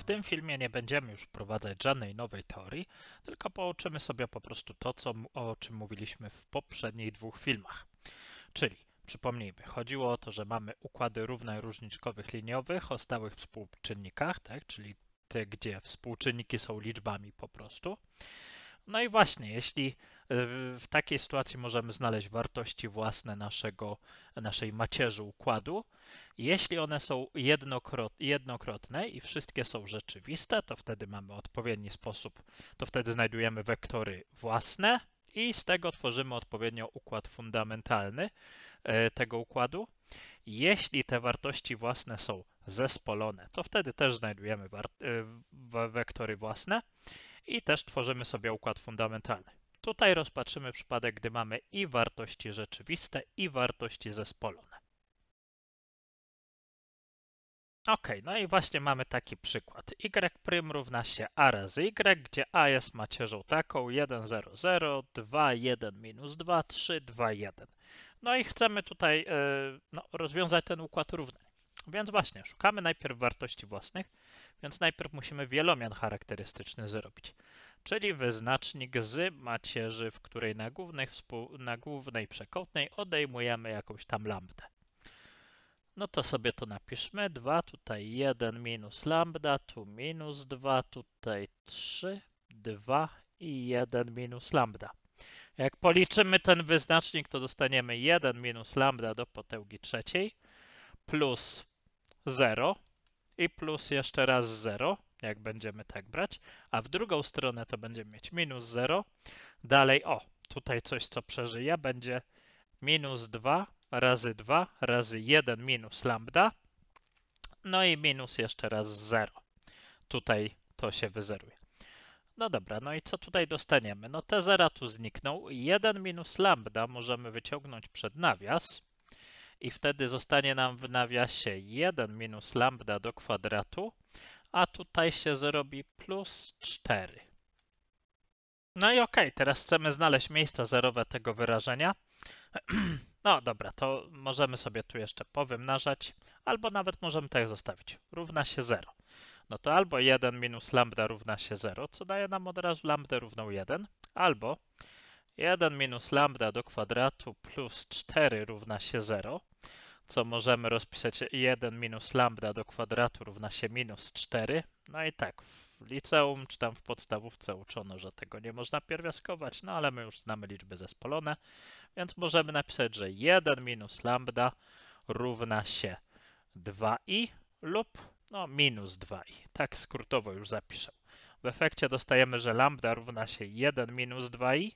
W tym filmie nie będziemy już wprowadzać żadnej nowej teorii, tylko połączymy sobie po prostu to, co, o czym mówiliśmy w poprzednich dwóch filmach. Czyli, przypomnijmy, chodziło o to, że mamy układy równań różniczkowych liniowych o stałych współczynnikach, tak? czyli te, gdzie współczynniki są liczbami po prostu. No i właśnie, jeśli w takiej sytuacji możemy znaleźć wartości własne naszego, naszej macierzy układu. Jeśli one są jednokrotne i wszystkie są rzeczywiste, to wtedy mamy odpowiedni sposób, to wtedy znajdujemy wektory własne i z tego tworzymy odpowiednio układ fundamentalny e, tego układu. Jeśli te wartości własne są zespolone, to wtedy też znajdujemy e, wektory własne i też tworzymy sobie układ fundamentalny. Tutaj rozpatrzymy przypadek, gdy mamy i wartości rzeczywiste, i wartości zespolone. Ok, no i właśnie mamy taki przykład. Y równa się a razy y, gdzie a jest macierzą taką 1, 0, 0, 2, 1, minus 2, 3, 2, 1. No i chcemy tutaj yy, no, rozwiązać ten układ równań. Więc właśnie, szukamy najpierw wartości własnych, więc najpierw musimy wielomian charakterystyczny zrobić czyli wyznacznik z macierzy, w której na głównej, na głównej przekątnej odejmujemy jakąś tam lambdę. No to sobie to napiszmy. 2, tutaj 1 minus lambda, tu minus 2, tutaj 3, 2 i 1 minus lambda. Jak policzymy ten wyznacznik, to dostaniemy 1 minus lambda do potęgi trzeciej plus 0 i plus jeszcze raz 0 jak będziemy tak brać, a w drugą stronę to będziemy mieć minus 0. Dalej, o, tutaj coś, co przeżyje, będzie minus 2 razy 2 razy 1 minus lambda, no i minus jeszcze raz 0. Tutaj to się wyzeruje. No dobra, no i co tutaj dostaniemy? No te zera tu znikną. 1 minus lambda możemy wyciągnąć przed nawias i wtedy zostanie nam w nawiasie 1 minus lambda do kwadratu a tutaj się zrobi plus 4. No i ok, teraz chcemy znaleźć miejsca zerowe tego wyrażenia. No dobra, to możemy sobie tu jeszcze powymnażać, albo nawet możemy tak zostawić. Równa się 0. No to albo 1 minus lambda równa się 0, co daje nam od razu lambda równą 1, albo 1 minus lambda do kwadratu plus 4 równa się 0, co możemy rozpisać 1 minus lambda do kwadratu równa się minus 4. No i tak, w liceum czy tam w podstawówce uczono, że tego nie można pierwiastkować, no ale my już znamy liczby zespolone, więc możemy napisać, że 1 minus lambda równa się 2i lub no, minus 2i. Tak skrótowo już zapiszę. W efekcie dostajemy, że lambda równa się 1 minus 2i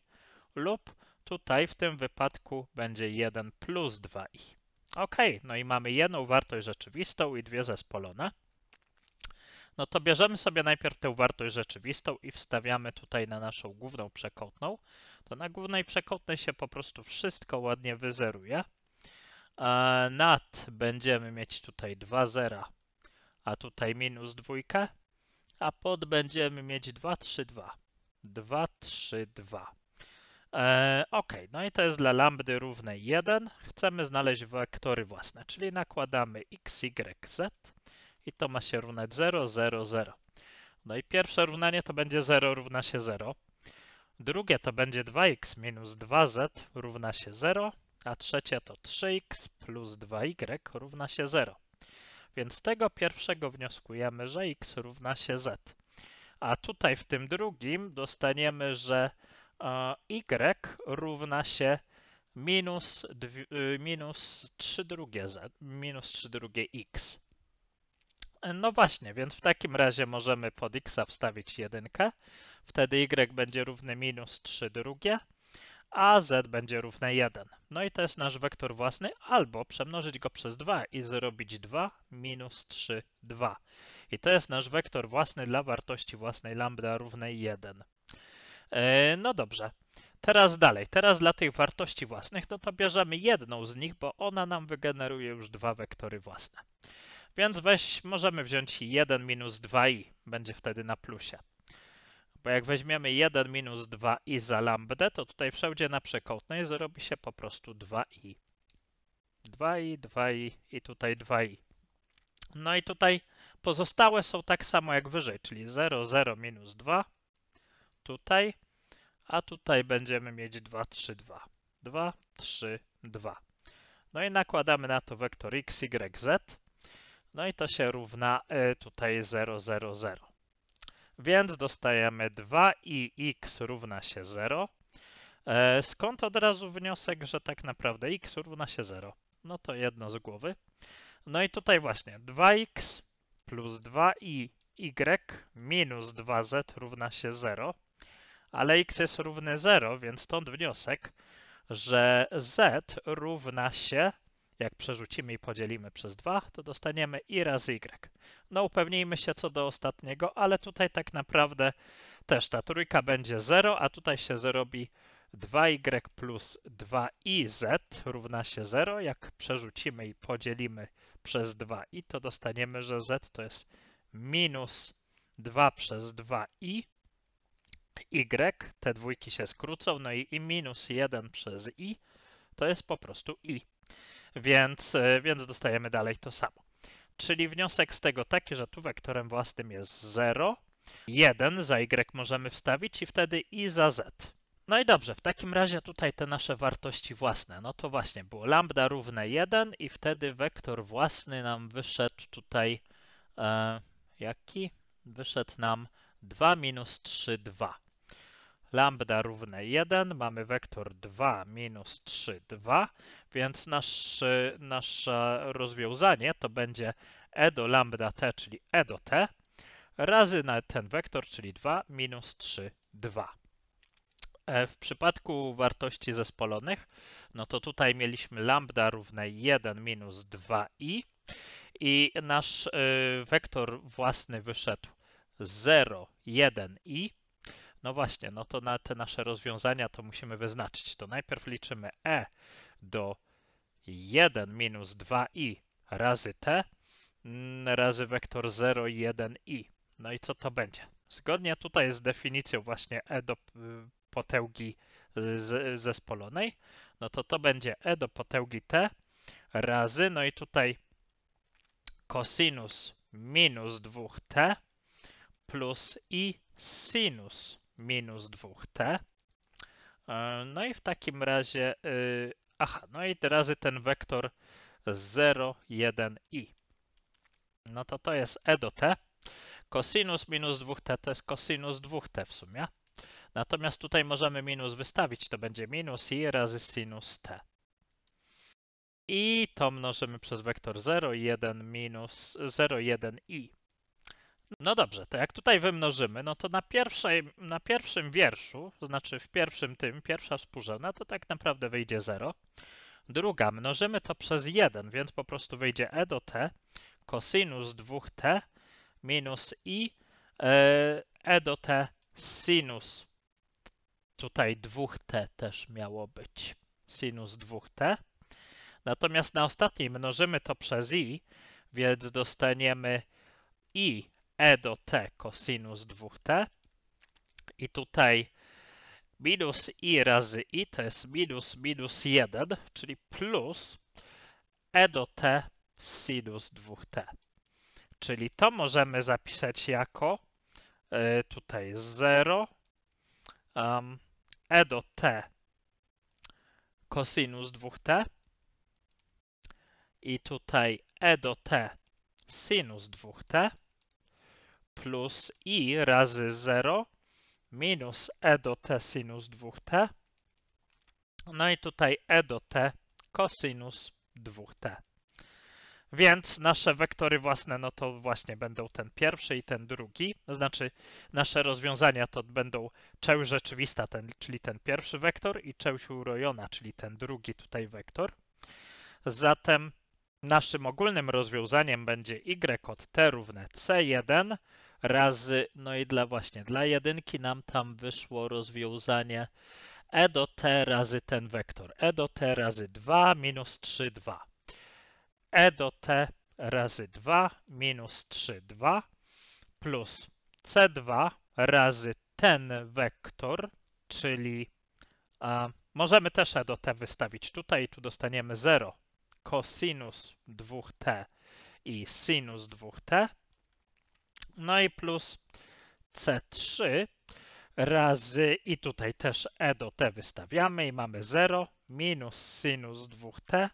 lub tutaj w tym wypadku będzie 1 plus 2i. Ok, no i mamy jedną wartość rzeczywistą i dwie zespolone. No to bierzemy sobie najpierw tę wartość rzeczywistą i wstawiamy tutaj na naszą główną przekątną. To na głównej przekątnej się po prostu wszystko ładnie wyzeruje. E, nad będziemy mieć tutaj 2 zera, a tutaj minus dwójkę, a pod będziemy mieć 2, 3, 2. 2, 3, 2. E, ok, no i to jest dla lambdy równej 1. Chcemy znaleźć wektory własne, czyli nakładamy x, y, z i to ma się równać 0, 0, 0. No i pierwsze równanie to będzie 0 równa się 0. Drugie to będzie 2x minus 2z równa się 0, a trzecie to 3x plus 2y równa się 0. Więc z tego pierwszego wnioskujemy, że x równa się z. A tutaj w tym drugim dostaniemy, że y równa się minus, y, minus 3 drugie z, minus 3 drugie x. No właśnie, więc w takim razie możemy pod x wstawić jedynkę, wtedy y będzie równy minus 3 drugie, a z będzie równe 1. No i to jest nasz wektor własny, albo przemnożyć go przez 2 i zrobić 2 minus 3, 2. I to jest nasz wektor własny dla wartości własnej lambda równej 1. E, no dobrze. Teraz dalej. Teraz dla tych wartości własnych, no to bierzemy jedną z nich, bo ona nam wygeneruje już dwa wektory własne. Więc weź, możemy wziąć 1 minus 2i, będzie wtedy na plusie. Bo jak weźmiemy 1 minus 2i za lambdę, to tutaj wszędzie na przekątnej zrobi się po prostu 2i. 2i, 2i i tutaj 2i. No i tutaj pozostałe są tak samo jak wyżej, czyli 0, 0, minus 2. Tutaj a tutaj będziemy mieć 2, 3, 2. 2, 3, 2. No i nakładamy na to wektor x, y, z. No i to się równa y, tutaj 0, 0, 0. Więc dostajemy 2 i x równa się 0. E, skąd od razu wniosek, że tak naprawdę x równa się 0? No to jedno z głowy. No i tutaj właśnie 2x plus 2i y minus 2z równa się 0 ale x jest równe 0, więc stąd wniosek, że z równa się, jak przerzucimy i podzielimy przez 2, to dostaniemy i razy y. No upewnijmy się co do ostatniego, ale tutaj tak naprawdę też ta trójka będzie 0, a tutaj się zrobi 2y plus 2iz równa się 0. Jak przerzucimy i podzielimy przez 2i, to dostaniemy, że z to jest minus 2 przez 2i y, te dwójki się skrócą, no i, i minus 1 przez i to jest po prostu i. Więc, e, więc dostajemy dalej to samo. Czyli wniosek z tego taki, że tu wektorem własnym jest 0, 1 za y możemy wstawić i wtedy i za z. No i dobrze, w takim razie tutaj te nasze wartości własne. No to właśnie było lambda równe 1 i wtedy wektor własny nam wyszedł tutaj e, jaki? Wyszedł nam 2 minus 3, 2 lambda równe 1, mamy wektor 2 minus 3, 2, więc nasz, nasze rozwiązanie to będzie e do lambda t, czyli e do t, razy na ten wektor, czyli 2 minus 3, 2. E, w przypadku wartości zespolonych, no to tutaj mieliśmy lambda równe 1 minus 2i i nasz y, wektor własny wyszedł 0, 1i no właśnie, no to na te nasze rozwiązania to musimy wyznaczyć. To najpierw liczymy e do 1 minus 2i razy t mm, razy wektor 0, 1 i. No i co to będzie? Zgodnie tutaj z definicją właśnie e do y, potęgi y, zespolonej, no to to będzie e do potęgi t razy, no i tutaj kosinus minus 2t plus i sinus minus 2t. E, no i w takim razie, y, aha, no i razy ten wektor 0, 1 i. No to to jest e do t. Kosinus minus 2t to jest kosinus 2t w sumie. Natomiast tutaj możemy minus wystawić, to będzie minus i razy sinus t. I to mnożymy przez wektor 0, 1 minus 0, 1 i. No dobrze, to jak tutaj wymnożymy, no to na, pierwszej, na pierwszym wierszu, to znaczy w pierwszym tym, pierwsza współrzędna, to tak naprawdę wyjdzie 0. Druga, mnożymy to przez 1, więc po prostu wyjdzie e do t, cosinus 2t minus i e, e do t sinus. Tutaj 2t też miało być, sinus 2t. Natomiast na ostatniej mnożymy to przez i, więc dostaniemy i e do t kosinus 2t. I tutaj minus i razy i to jest minus minus 1, czyli plus e do t sinus 2t. Czyli to możemy zapisać jako e, tutaj 0 um, e do t kosinus 2t i tutaj e do t sinus 2t plus i razy 0 minus e do t sinus 2t. No i tutaj e do t cosinus 2t. Więc nasze wektory własne, no to właśnie będą ten pierwszy i ten drugi, znaczy nasze rozwiązania to będą część rzeczywista, ten, czyli ten pierwszy wektor i część urojona, czyli ten drugi tutaj wektor. Zatem naszym ogólnym rozwiązaniem będzie y od t równe c1 razy, no i dla właśnie, dla jedynki nam tam wyszło rozwiązanie e do t razy ten wektor, e do t razy 2 minus 3, 2, e do t razy 2 minus 3, 2 plus c2 razy ten wektor, czyli a, możemy też e do t wystawić tutaj i tu dostaniemy 0 cosinus 2t i sinus 2t no i plus C3 razy, i tutaj też e do t wystawiamy i mamy 0 minus sinus 2t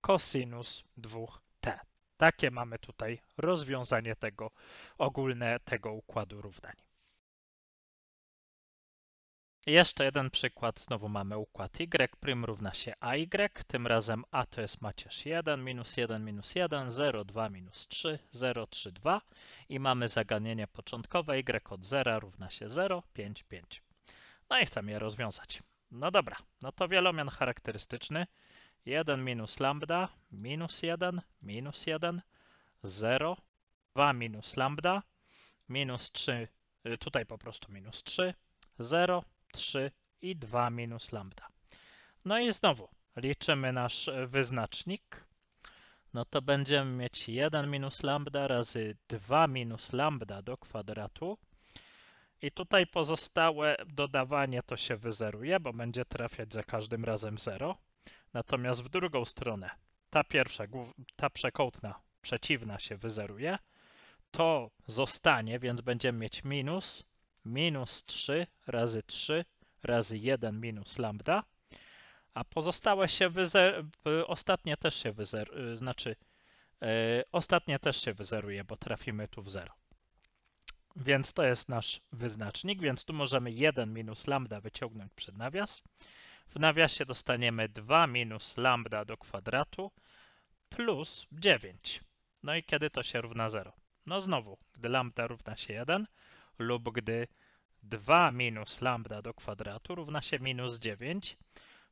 kosinus 2t. Takie mamy tutaj rozwiązanie tego ogólne tego układu równań. Jeszcze jeden przykład. Znowu mamy układ y prym równa się ay. Tym razem a to jest macierz 1, minus 1, minus 1, 0, 2, minus 3, 0, 3, 2. I mamy zagadnienie początkowe y od 0 równa się 0, 5, 5. No i chcemy je rozwiązać. No dobra, no to wielomian charakterystyczny. 1 minus lambda, minus 1, minus 1, 0, 2 minus lambda, minus 3, y, tutaj po prostu minus 3, 0, 3 i 2 minus lambda. No i znowu liczymy nasz wyznacznik. No to będziemy mieć 1 minus lambda razy 2 minus lambda do kwadratu. I tutaj pozostałe dodawanie to się wyzeruje, bo będzie trafiać za każdym razem 0. Natomiast w drugą stronę, ta pierwsza, ta przekątna, przeciwna się wyzeruje, to zostanie, więc będziemy mieć minus minus 3 razy 3 razy 1 minus lambda, a pozostałe się wyzer... ostatnie też się wyzeruje, y, znaczy yy, ostatnie też się wyzeruje, bo trafimy tu w 0. Więc to jest nasz wyznacznik, więc tu możemy 1 minus lambda wyciągnąć przed nawias. W nawiasie dostaniemy 2 minus lambda do kwadratu plus 9. No i kiedy to się równa 0? No znowu, gdy lambda równa się 1, lub gdy 2 minus lambda do kwadratu równa się minus 9,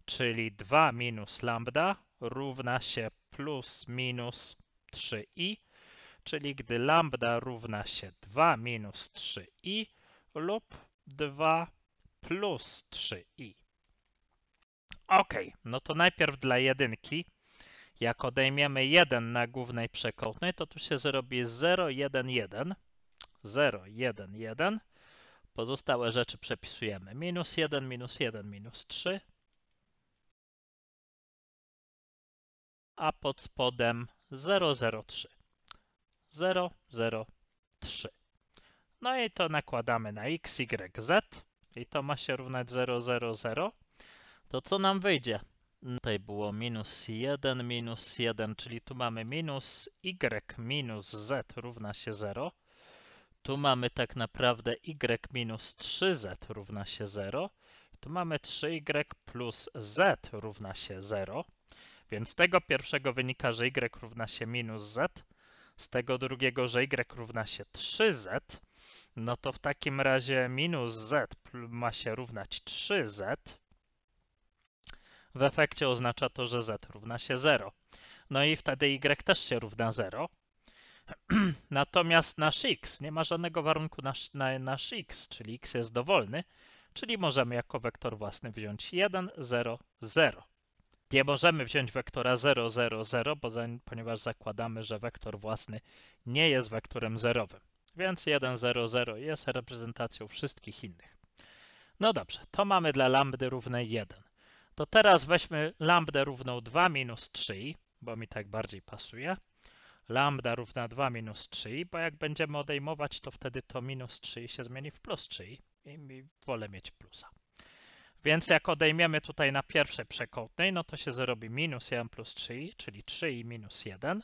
czyli 2 minus lambda równa się plus minus 3i, czyli gdy lambda równa się 2 minus 3i lub 2 plus 3i. Ok, no to najpierw dla jedynki. Jak odejmiemy 1 na głównej przekątnej, to tu się zrobi 0, 1, 1. 0, 1, 1. Pozostałe rzeczy przepisujemy. Minus 1, minus 1, minus 3. A pod spodem 0, 0, 3. 0, 0, 3. No i to nakładamy na x, y, z. I to ma się równać 0, 0, 0. To co nam wyjdzie? Tutaj było minus 1, minus 1, czyli tu mamy minus y minus z równa się 0. Tu mamy tak naprawdę y minus 3z równa się 0. Tu mamy 3y y plus z równa się 0. Więc z tego pierwszego wynika, że y równa się minus z. Z tego drugiego, że y równa się 3z. No to w takim razie minus z ma się równać 3z. W efekcie oznacza to, że z równa się 0. No i wtedy y też się równa 0. Natomiast nasz x nie ma żadnego warunku na, na nasz x, czyli x jest dowolny, czyli możemy jako wektor własny wziąć 1, 0, 0. Nie możemy wziąć wektora 0, 0, 0, bo za, ponieważ zakładamy, że wektor własny nie jest wektorem zerowym. Więc 1, 0, 0 jest reprezentacją wszystkich innych. No dobrze, to mamy dla lambdy równej 1. To teraz weźmy lambdę równą 2 minus 3, bo mi tak bardziej pasuje lambda równa 2 minus 3i, bo jak będziemy odejmować, to wtedy to minus 3 się zmieni w plus 3 i wolę mieć plusa. Więc jak odejmiemy tutaj na pierwszej przekątnej, no to się zrobi minus 1 plus 3, czyli 3 i minus 1.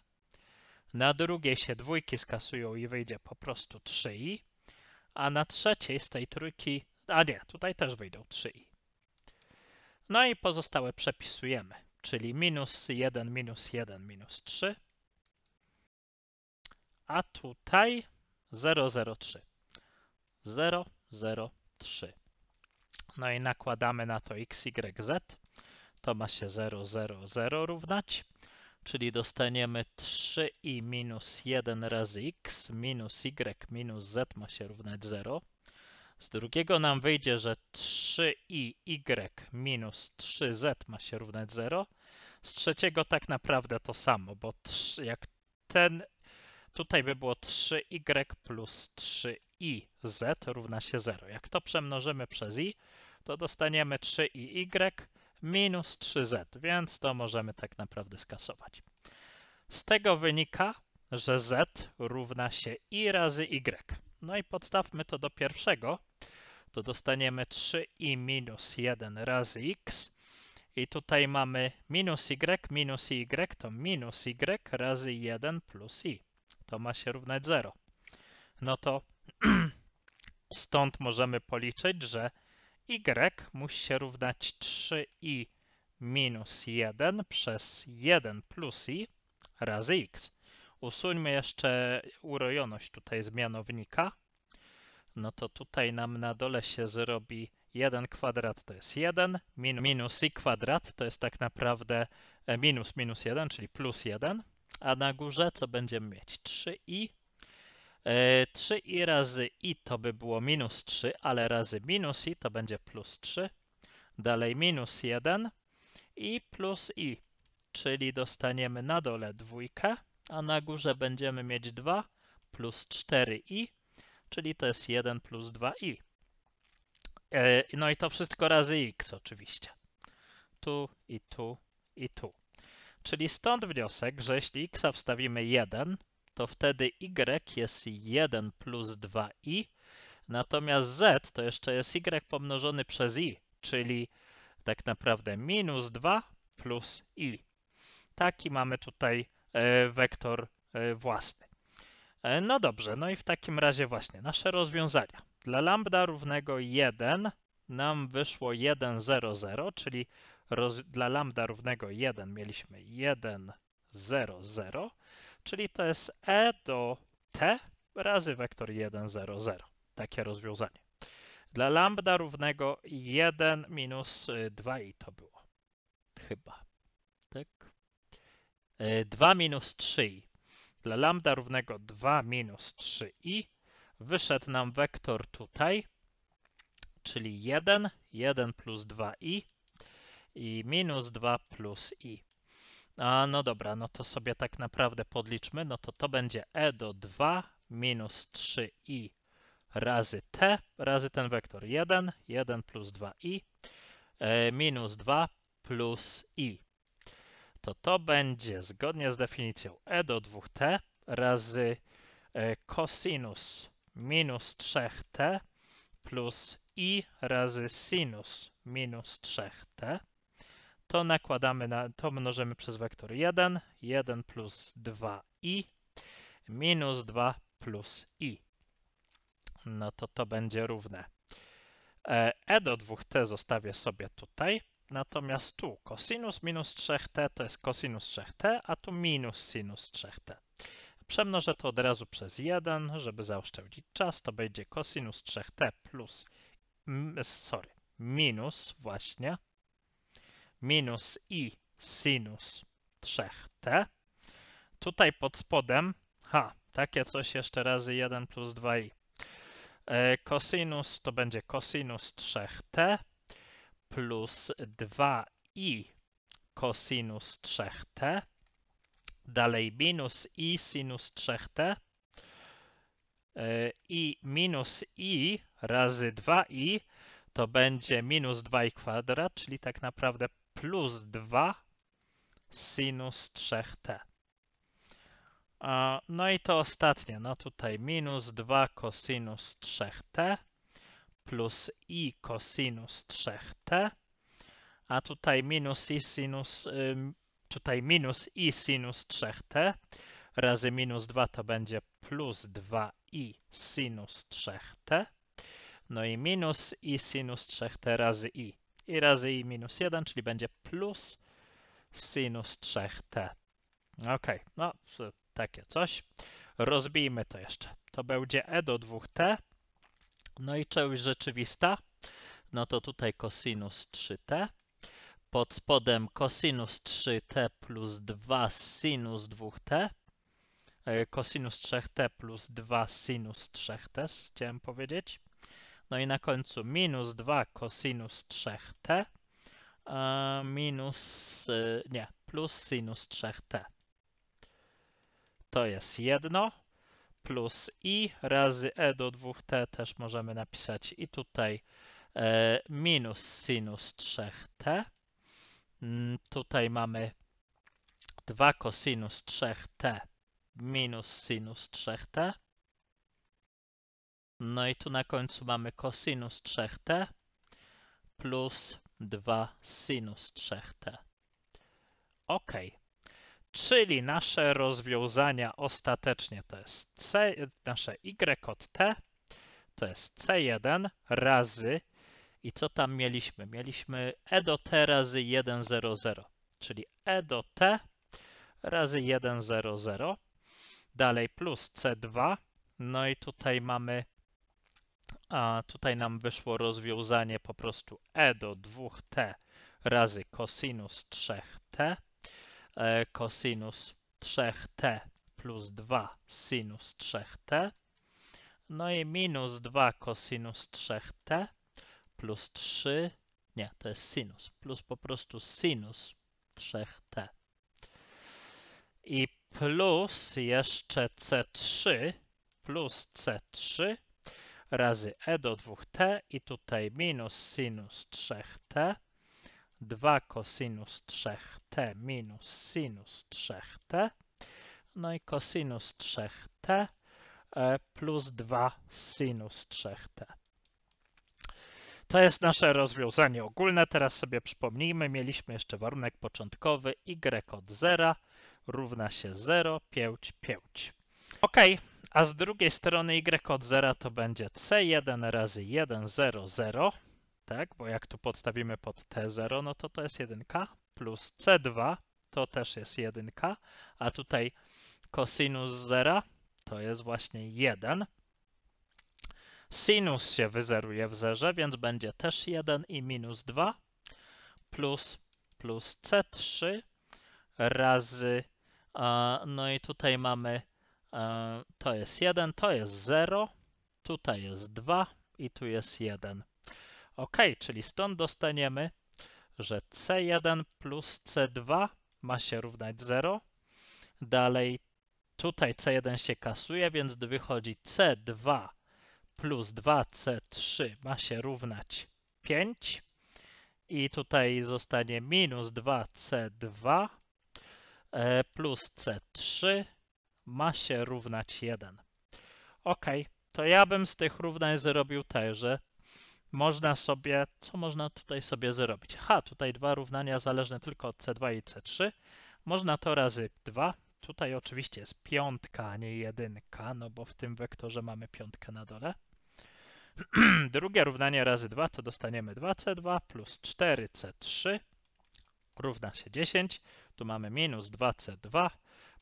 Na drugiej się dwójki skasują i wyjdzie po prostu 3i, a na trzeciej z tej trójki, a nie, tutaj też wyjdą 3i. No i pozostałe przepisujemy, czyli minus 1, minus 1, minus 3 a tutaj 003. 003. No i nakładamy na to x, y, z. To ma się 000 równać, czyli dostaniemy 3 i minus 1 razy x minus y minus z ma się równać 0. Z drugiego nam wyjdzie, że 3 i y minus 3z ma się równać 0. Z trzeciego tak naprawdę to samo, bo 3, jak ten Tutaj by było 3y y plus 3iz równa się 0. Jak to przemnożymy przez i, to dostaniemy 3iy y minus 3z, więc to możemy tak naprawdę skasować. Z tego wynika, że z równa się i razy y. No i podstawmy to do pierwszego, to dostaniemy 3i y minus 1 razy x. I tutaj mamy minus y minus y to minus y razy 1 plus i to ma się równać 0. No to stąd możemy policzyć, że y musi się równać 3i minus 1 przez 1 plus i razy x. Usuńmy jeszcze urojoność tutaj z mianownika. No to tutaj nam na dole się zrobi 1 kwadrat to jest 1, minus i kwadrat to jest tak naprawdę e, minus minus 1, czyli plus 1. A na górze co będziemy mieć? 3i. 3i e, razy i to by było minus 3, ale razy minus i to będzie plus 3. Dalej minus 1 i plus i, czyli dostaniemy na dole dwójkę, a na górze będziemy mieć 2 plus 4i, czyli to jest 1 plus 2i. E, no i to wszystko razy x oczywiście. Tu i tu i tu. Czyli stąd wniosek, że jeśli x wstawimy 1, to wtedy y jest 1 plus 2i, natomiast z to jeszcze jest y pomnożony przez i, czyli tak naprawdę minus 2 plus i. Taki mamy tutaj e, wektor e, własny. E, no dobrze, no i w takim razie właśnie nasze rozwiązania. Dla lambda równego 1 nam wyszło 1, 0, 0, czyli roz, dla lambda równego 1 mieliśmy 1, 0, 0, czyli to jest e do t razy wektor 1, 0, 0. Takie rozwiązanie. Dla lambda równego 1 minus 2 y, i to było. Chyba. Tak. 2 y, minus 3i. Dla lambda równego 2 minus 3i wyszedł nam wektor tutaj, czyli 1, 1 plus 2i i minus 2 plus i. A no dobra, no to sobie tak naprawdę podliczmy, no to to będzie e do 2 minus 3i razy t, razy ten wektor 1, 1 plus 2i, e, minus 2 plus i. To to będzie zgodnie z definicją e do 2t razy e, cosinus minus 3t plus i razy sinus minus 3t to nakładamy na, to mnożymy przez wektor 1, 1 plus 2i minus 2 plus i. No to to będzie równe. E, e do 2t zostawię sobie tutaj, natomiast tu kosinus minus 3t to jest kosinus 3t, a tu minus sinus 3t. Przemnożę to od razu przez 1, żeby zaoszczędzić czas, to będzie kosinus 3t plus, sorry, minus właśnie minus i sinus 3t. Tutaj pod spodem, ha, takie coś jeszcze razy 1 plus 2i. cosinus e, to będzie cosinus 3t plus 2i cosinus 3t. Dalej minus i sinus 3t. E, I minus i razy 2i to będzie minus 2i kwadrat, czyli tak naprawdę plus 2 sinus 3t. No i to ostatnie, no tutaj minus 2 cosinus 3t plus i cosinus 3t, a tutaj minus i sinus, tutaj minus i sinus 3t razy minus 2 to będzie plus 2i sinus 3t, no i minus i sinus 3t razy i i razy i minus 1, czyli będzie plus sinus 3t. Ok, no takie coś. Rozbijmy to jeszcze. To będzie e do 2t, no i część rzeczywista, no to tutaj cosinus 3t. Pod spodem cosinus 3t plus 2 sinus 2t. Cosinus 3t plus 2 sinus 3t, chciałem powiedzieć. No i na końcu minus 2 cosinus 3t minus, y, nie, plus sinus 3t. To jest jedno plus i razy e do 2t też możemy napisać i tutaj e, minus sinus 3t. Mm, tutaj mamy 2 cosinus 3t minus sinus 3t. No i tu na końcu mamy cosinus 3t plus 2 sinus 3t. Ok. Czyli nasze rozwiązania ostatecznie to jest C, nasze y od t to jest c1 razy i co tam mieliśmy? Mieliśmy e do t razy 1, 0, 0, czyli e do t razy 1, 0, 0. Dalej plus c2, no i tutaj mamy a tutaj nam wyszło rozwiązanie po prostu e do 2t razy cosinus 3t, cosinus e, 3t plus 2 sinus 3t, no i minus 2 cosinus 3t plus 3, nie, to jest sinus, plus po prostu sinus 3t. I plus jeszcze c3 plus c3 razy e do 2t i tutaj minus sinus 3t, 2 cosinus 3t minus sinus 3t, no i cosinus 3t e, plus 2 sinus 3t. To jest nasze rozwiązanie ogólne. Teraz sobie przypomnijmy, mieliśmy jeszcze warunek początkowy y od 0 równa się 0, 5, 5. Okej. Okay a z drugiej strony y od 0 to będzie c1 razy 1, 0, 0, tak, bo jak tu podstawimy pod t0, no to to jest 1 plus c2 to też jest 1, a tutaj kosinus 0 to jest właśnie 1. Sinus się wyzeruje w zerze, więc będzie też 1 i minus 2 plus, plus c3 razy, no i tutaj mamy E, to jest 1, to jest 0, tutaj jest 2 i tu jest 1. Ok, czyli stąd dostaniemy, że C1 plus C2 ma się równać 0. Dalej tutaj C1 się kasuje, więc wychodzi C2 plus 2C3 ma się równać 5. I tutaj zostanie minus 2C2 e, plus C3 ma się równać 1. Ok, to ja bym z tych równań zrobił że Można sobie, co można tutaj sobie zrobić? Ha, tutaj dwa równania zależne tylko od C2 i C3. Można to razy 2. Tutaj oczywiście jest piątka, a nie jedynka, no bo w tym wektorze mamy piątkę na dole. Drugie równanie razy 2 to dostaniemy 2C2 plus 4C3 równa się 10. Tu mamy minus 2C2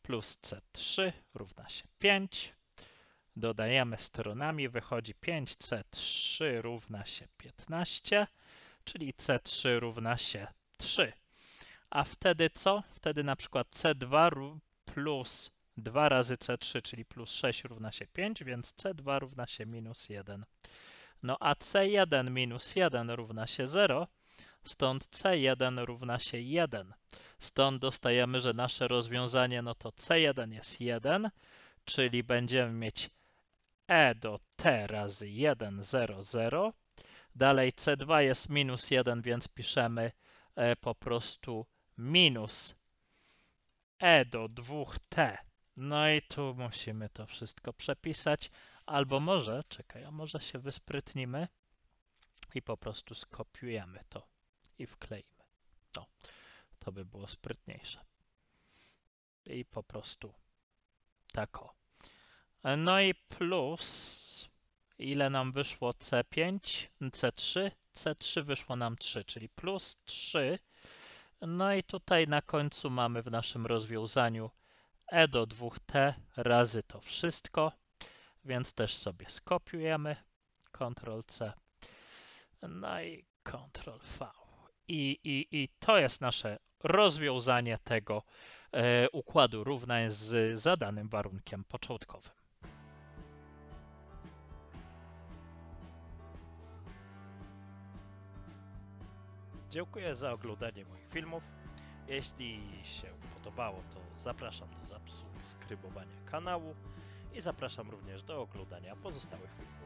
plus C3 równa się 5. Dodajemy stronami, wychodzi 5C3 równa się 15, czyli C3 równa się 3. A wtedy co? Wtedy na przykład C2 plus 2 razy C3, czyli plus 6 równa się 5, więc C2 równa się minus 1. No a C1 minus 1 równa się 0, Stąd C1 równa się 1. Stąd dostajemy, że nasze rozwiązanie no to C1 jest 1, czyli będziemy mieć E do T razy 1, 0, 0. Dalej C2 jest minus 1, więc piszemy e, po prostu minus E do 2T. No i tu musimy to wszystko przepisać. Albo może, czekaj, a może się wysprytnimy i po prostu skopiujemy to i wklejmy. No, to by było sprytniejsze. I po prostu tako. No i plus, ile nam wyszło C5, C3? C3 wyszło nam 3, czyli plus 3. No i tutaj na końcu mamy w naszym rozwiązaniu E do 2T razy to wszystko, więc też sobie skopiujemy. Ctrl C. No i Ctrl V. I, i, i to jest nasze rozwiązanie tego e, układu równań z zadanym warunkiem początkowym. Dziękuję za oglądanie moich filmów. Jeśli się podobało, to zapraszam do subskrybowania kanału i zapraszam również do oglądania pozostałych filmów.